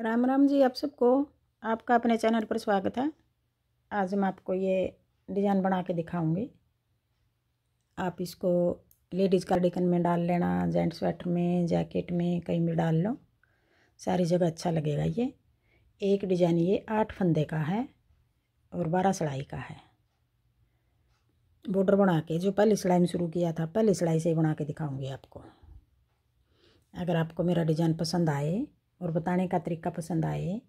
राम राम जी आप सबको आपका अपने चैनल पर स्वागत है आज हम आपको ये डिज़ाइन बना के दिखाऊंगी आप इसको लेडीज़ कार्डिकन में डाल लेना जेंट्स स्वेटर में जैकेट में कहीं भी डाल लो सारी जगह अच्छा लगेगा ये एक डिज़ाइन ये आठ फंदे का है और बारह सिलाई का है बॉर्डर बना के जो पहली सिलाई में शुरू किया था पहली सिलाई से ही बना के दिखाऊँगी आपको अगर आपको मेरा डिज़ाइन पसंद आए और बताने का तरीका पसंद आए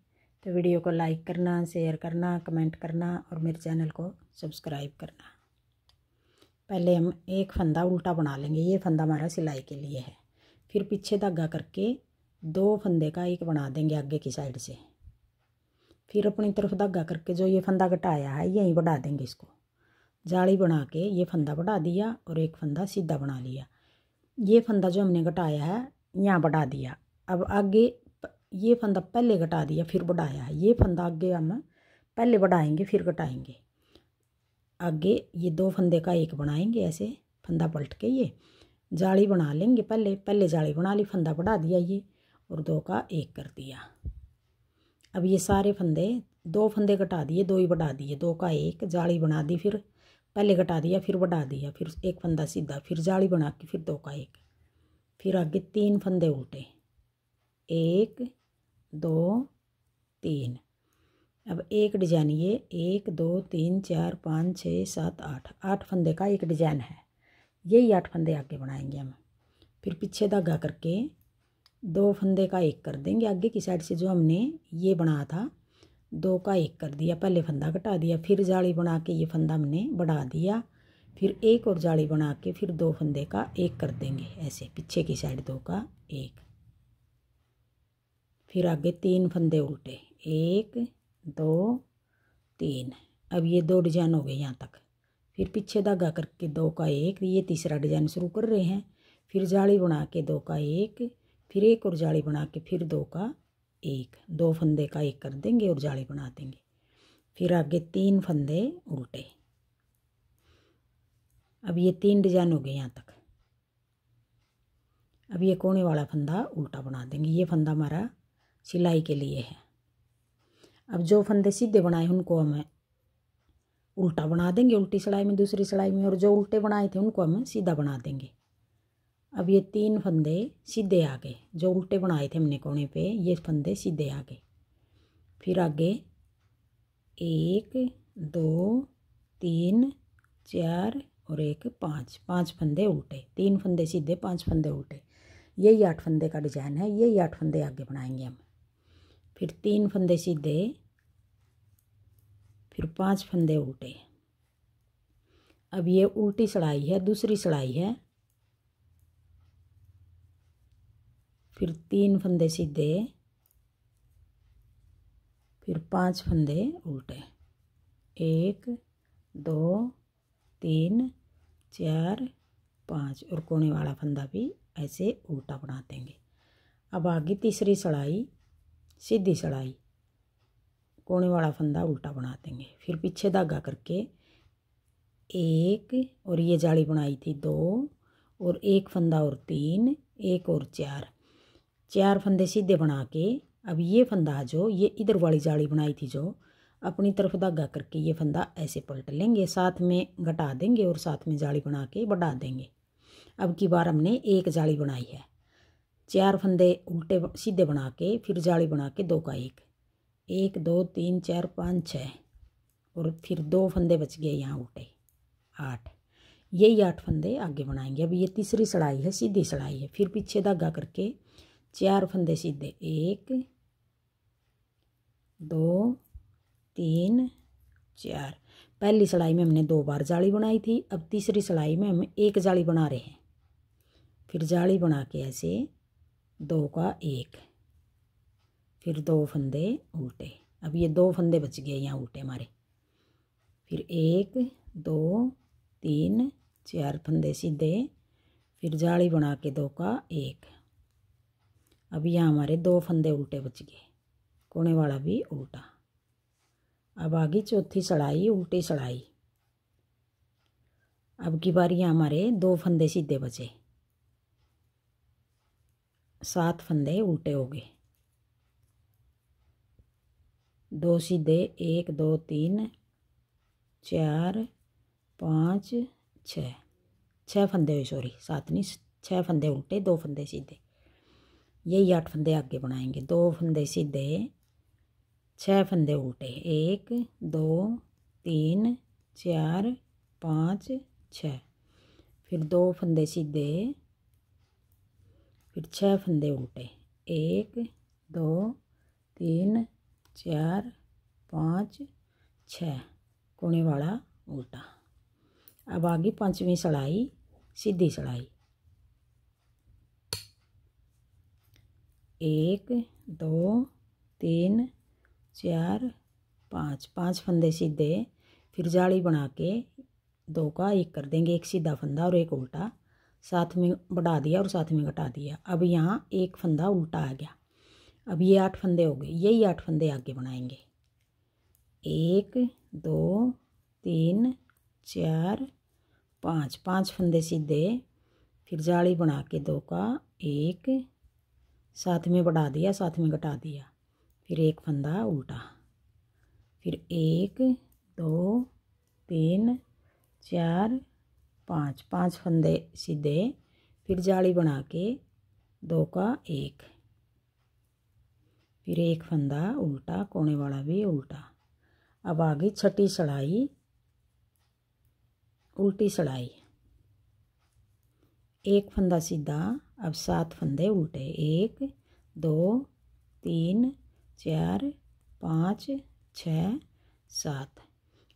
तो वीडियो को लाइक करना शेयर करना कमेंट करना और मेरे चैनल को सब्सक्राइब करना पहले हम एक फंदा उल्टा बना लेंगे ये फंदा हमारा सिलाई के लिए है फिर पीछे धागा करके दो फंदे का एक बना देंगे आगे की साइड से फिर अपनी तरफ धागा करके जो ये फंदा घटाया है यहीं बढ़ा देंगे इसको जाली बना के ये फंदा बढ़ा दिया और एक फंदा सीधा बना लिया ये फंदा जो हमने घटाया है यहाँ बढ़ा दिया अब आगे ये फंदा पहले घटा दिया फिर बढ़ाया है ये फंदा आगे हम पहले बढ़ाएंगे फिर घटाएंगे आगे ये दो फंदे का एक बनाएंगे ऐसे फंदा पलट के ये जाली बना लेंगे पहले पहले जाली बना ली फंदा बढ़ा दिया ये और दो का एक कर दिया अब ये सारे फंदे दो फंदे घटा दिए दो ही बढ़ा दिए दो का एक जाली बना दी फिर पहले घटा दिया फिर बढ़ा दिया फिर एक फंदा सीधा फिर जाली बना के फिर दो का एक फिर आगे तीन फंदे उल्टे एक दो तीन अब एक डिजाइन ये एक दो तीन चार पाँच छः सात आठ आठ फंदे का एक डिजाइन है यही आठ फंदे आगे बनाएंगे हम फिर पीछे धागा करके दो फंदे का एक कर देंगे आगे की साइड से जो हमने ये बनाया था दो का एक कर दिया पहले फंदा घटा दिया फिर जाली बना के ये फंदा हमने बढ़ा दिया फिर एक और जाली बना के फिर दो फंदे का एक कर देंगे ऐसे पीछे की साइड दो का एक फिर आगे तीन फंदे उल्टे एक दो तीन अब ये दो डिजाइन हो गए यहाँ तक फिर पीछे धागा करके दो का एक ये तीसरा डिजाइन शुरू कर रहे हैं फिर जाली बना के दो का एक फिर एक और जाली बना के फिर दो का एक दो फंदे का एक कर देंगे और जाली बना देंगे फिर आगे तीन फंदे उल्टे अब ये तीन डिजाइन हो गए यहाँ तक अब ये कोने वाला फंदा उल्टा बना देंगे ये फंदा हमारा सिलाई के लिए है अब जो फंदे सीधे बनाए उनको हम उल्टा बना देंगे उल्टी सिलाई में दूसरी सिलाई में और जो उल्टे बनाए थे उनको हम सीधा बना देंगे अब ये तीन फंदे सीधे आ गए जो उल्टे बनाए थे हमने कोने पे ये फंदे सीधे आ गए फिर आगे एक दो तीन चार और एक पाँच पाँच फंदे उल्टे तीन फंदे सीधे पाँच फंदे उल्टे यही आठ फंदे का डिजाइन है यही आठ फंदे आगे बनाएंगे हम फिर तीन फंदे सीधे फिर पांच फंदे उल्टे अब ये उल्टी सड़ाई है दूसरी सड़ाई है फिर तीन फंदे सीधे फिर पांच फंदे उल्टे एक दो तीन चार पाँच और कोने वाला फंदा भी ऐसे उल्टा बना देंगे अब आगे तीसरी सड़ाई सीधी सड़ाई कोने वाला फंदा उल्टा बना देंगे फिर पीछे धागा करके एक और ये जाली बनाई थी दो और एक फंदा और तीन एक और चार चार फंदे सीधे बना के अब ये फंदा जो ये इधर वाली जाली बनाई थी जो अपनी तरफ धागा करके ये फंदा ऐसे पलट लेंगे साथ में घटा देंगे और साथ में जाली बना के बढ़ा देंगे अब की बार हमने एक जाली बनाई है चार फंदे उल्टे सीधे बना के फिर जाली बना के दो का एक एक दो तीन चार पाँच छः और फिर दो फंदे बच गए यहाँ उल्टे आठ यही आठ फंदे आगे बनाएंगे अब ये तीसरी सड़ाई है सीधी सड़ाई है फिर पीछे धागा करके चार फंदे सीधे एक दो तीन चार पहली सड़ाई में हमने दो बार जाली बनाई थी अब तीसरी सड़ाई में हम एक जाली बना रहे हैं फिर जाली बना के ऐसे दो का एक फिर दो फंदे उल्टे अब ये दो फंदे बच गए यहाँ उल्टे हमारे फिर एक दो तीन चार फंदे सीधे फिर जाली बना के दो का एक अब यहाँ हमारे दो फंदे उल्टे बच गए कोने वाला भी उल्टा अब आ गई चौथी सड़ाई उल्टी सड़ाई अब की बार यहाँ हमारे दो फंदे सीधे बचे सात फंदे उल्टे हो गए दो सीधे एक दो तीन चार पाँच छ छः फंदे हुए सॉरी सात नहीं छः फंदे उल्टे दो फंदे सीधे यही आठ फंदे आगे बनाएंगे दो फंदे सीधे छः फंदे उल्टे एक दो तीन चार पाँच छः फिर दो फंदे सीधे फिर छः फंदे उल्टे एक दो तीन चार पाँच छः कोने वाला उल्टा अब आ गई पाँचवीं सिलाई सीधी सिलाई एक दो तीन चार पाँच पाँच फंदे सीधे फिर जाली बना के दो का एक कर देंगे एक सीधा फंदा और एक उल्टा साथ में बढ़ा दिया और साथ में घटा दिया अब यहाँ एक फंदा उल्टा आ गया अब ये आठ फंदे हो गए यही आठ फंदे आगे बनाएंगे एक दो तीन चार पाँच पाँच फंदे सीधे फिर जाली बना के दो का एक साथ में बढ़ा दिया साथ में घटा दिया फिर एक फंदा उल्टा फिर एक दो तीन चार पाँच पाँच फंदे सीधे फिर जाली बना के दो का एक फिर एक फंदा उल्टा कोने वाला भी उल्टा अब आ गई छठी सड़ाई उल्टी सड़ाई एक फंदा सीधा अब सात फंदे उल्टे एक दो तीन चार पाँच छ सात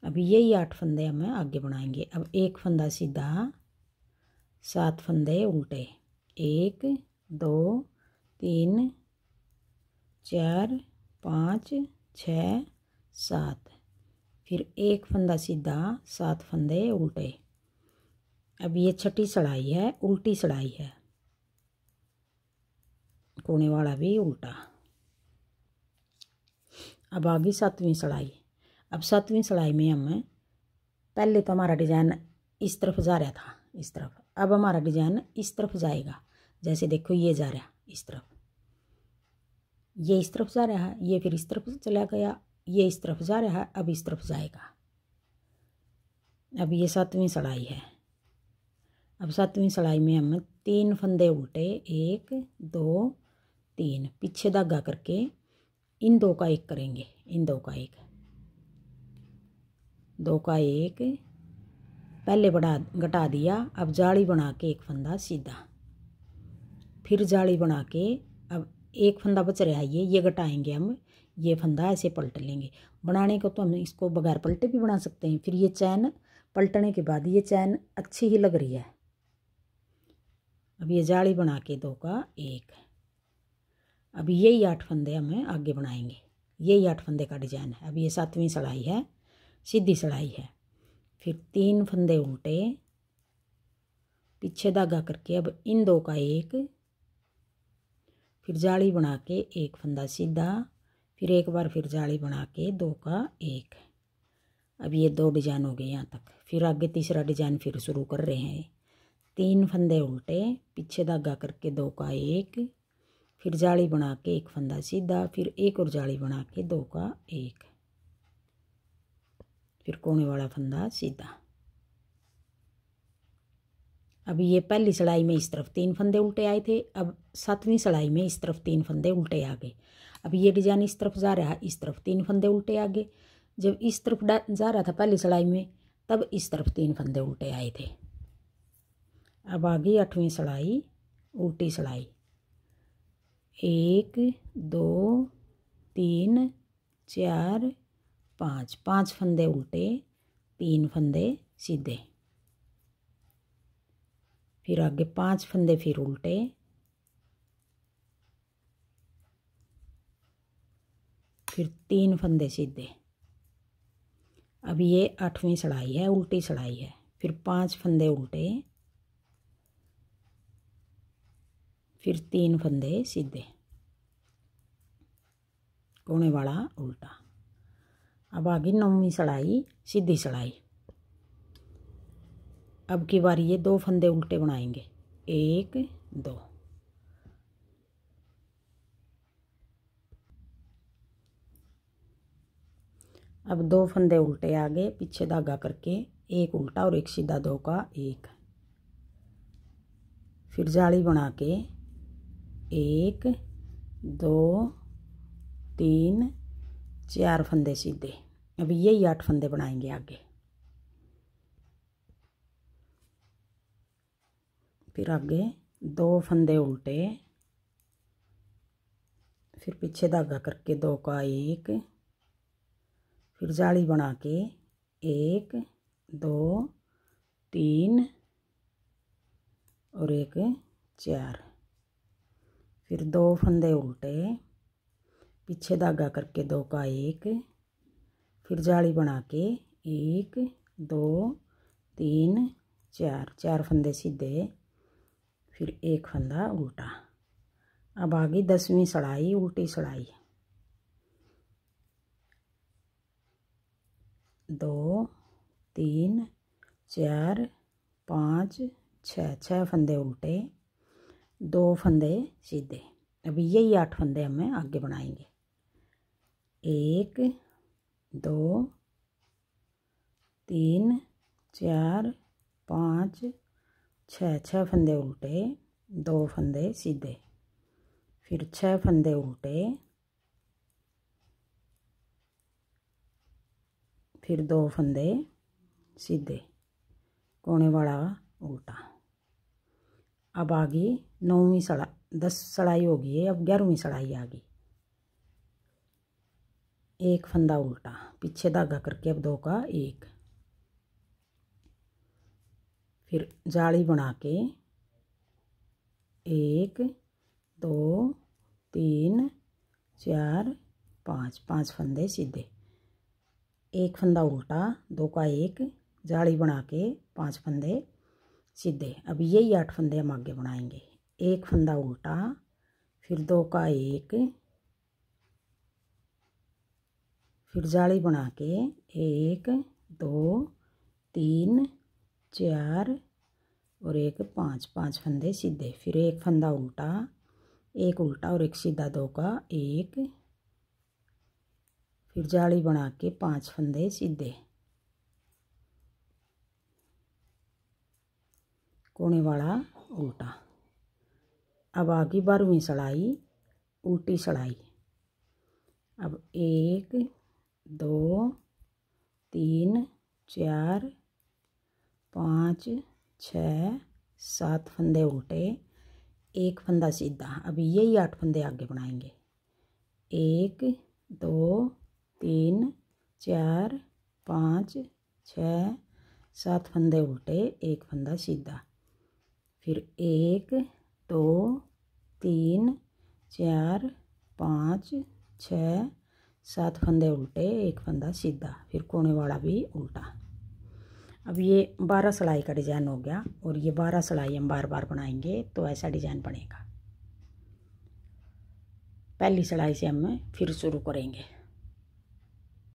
अभी यही आठ फंदे हम आगे बनाएंगे अब एक फंदा सीधा सात फंदे उल्टे एक दो तीन चार पाँच छ सात फिर एक फंदा सीधा सात फंदे उल्टे अब ये छठी सड़ाई है उल्टी सड़ाई है कोने वाला भी उल्टा अब आ गई सातवीं सड़ाई अब सातवीं सिलाई में हम पहले तो हमारा डिज़ाइन इस तरफ जा रहा था इस तरफ अब हमारा डिज़ाइन इस तरफ जाएगा जैसे देखो ये जा रहा इस तरफ ये इस तरफ जा रहा है ये फिर इस तरफ चला गया ये इस तरफ जा रहा है अब इस तरफ जाएगा अब ये सातवीं सड़ाई है अब सातवीं सड़ाई में हम तीन फंदे उल्टे एक दो तीन पीछे धागा करके इन दो का एक करेंगे इन दो का एक दो का एक पहले बढ़ा घटा दिया अब जाली बना के एक फंदा सीधा फिर जाली बना के अब एक फंदा बच रहा है ये ये घटाएंगे हम ये फंदा ऐसे पलट लेंगे बनाने को तो हम इसको बगैर पलटे भी बना सकते हैं फिर ये चैन पलटने के बाद ये चैन अच्छी ही लग रही है अब ये जाली बना के दो का एक अब यही आठ फंदे हमें आगे बनाएंगे यही आठ फंदे का डिजाइन है अब ये सातवीं सड़ाई है सीधी सिलाई है फिर तीन फंदे उल्टे पीछे धागा करके अब इन दो का एक फिर जाली बना के एक फंदा सीधा फिर एक बार फिर जाली बना के दो का एक अब ये दो डिजाइन हो गए यहाँ तक फिर आगे तीसरा डिजाइन फिर शुरू कर रहे हैं तीन फंदे उल्टे पीछे धागा करके दो का एक फिर जाली बना के एक फंदा सीधा फिर एक और जाली बना के दो का एक फिर कोने वाला फंदा सीधा अब ये पहली सिलाई में इस तरफ तीन फंदे उल्टे आए थे अब सातवीं सड़ाई में इस तरफ तीन फंदे उल्टे आ गए अब ये डिजाइन इस तरफ जा रहा इस तरफ तीन फंदे उल्टे आ गए जब इस तरफ जा रहा था पहली सिलाई में तब इस तरफ तीन फंदे उल्टे आए थे अब आ गई आठवीं सिलाई उल्टी सिलाई एक दो तीन चार पाँच पाँच फंदे उल्टे तीन फंदे सीधे फिर आगे पाँच फंदे फिर उल्टे फिर तीन फंदे सीधे अब ये आठवीं सड़ाई है उल्टी सड़ाई है फिर पाँच फंदे उल्टे फिर तीन फंदे सीधे कोने वाला उल्टा अब आ गई नौवीं सड़ाई सीधी सड़ाई अब की बारी ये दो फंदे उल्टे बनाएंगे एक दो अब दो फंदे उल्टे आ गए पीछे धागा करके एक उल्टा और एक सीधा दो का एक फिर जाली बना के एक दो तीन चार फंदे सीधे अब यही आठ फंदे बनाएंगे आगे फिर आगे दो फंदे उल्टे फिर पीछे धागा करके दो का एक फिर जाली बना के एक दो तीन और एक चार फिर दो फंदे उल्टे पीछे धागा करके दो का एक फिर जाली बना के एक दो तीन चार चार फंदे सीधे फिर एक फंदा उल्टा अब आ गई दसवीं सड़ाई उल्टी सड़ाई दो तीन चार पाँच छः छः फंदे उल्टे दो फंदे सीधे अभी यही आठ फंदे हमें आगे बनाएंगे एक दो तीन चार पाँच छः छः फंदे उल्टे दो फंदे सीधे फिर छः फंदे उल्टे फिर दो फंदे सीधे कोने वाला उल्टा अब आ गई नौवीं सड़ा दस सड़ाई होगी है अब ग्यारहवीं सड़ाई आ गई एक फंदा उल्टा पीछे धागा करके अब दो का एक फिर जाली बना के एक दो तीन चार पाँच पाँच फंदे सीधे एक फंदा उल्टा दो का एक जाली बना के पाँच फंदे सीधे अब यही आठ फंदे हम आगे बनाएंगे एक फंदा उल्टा फिर दो का एक फिर जाली बना के एक दो तीन चार और एक पाँच पाँच फंदे सीधे फिर एक फंदा उल्टा एक उल्टा और एक सीधा दो का एक फिर जाली बना के पांच फंदे सीधे कोने वाला उल्टा अब आ गई बारहवीं सड़ाई उल्टी सड़ाई अब एक दो तीन चार पाँच छ सात फंदे उल्टे एक फंदा सीधा अब यही आठ फंदे आगे बनाएंगे एक दो तीन चार पाँच छ सात फंदे उल्टे एक फंदा सीधा फिर एक दो तीन चार पाँच छः सात फंदे उल्टे एक फंदा सीधा फिर कोने वाला भी उल्टा अब ये बारह सिलाई का डिज़ाइन हो गया और ये बारह सिलाई हम बार बार बनाएंगे तो ऐसा डिज़ाइन बनेगा पहली सिलाई से हम फिर शुरू करेंगे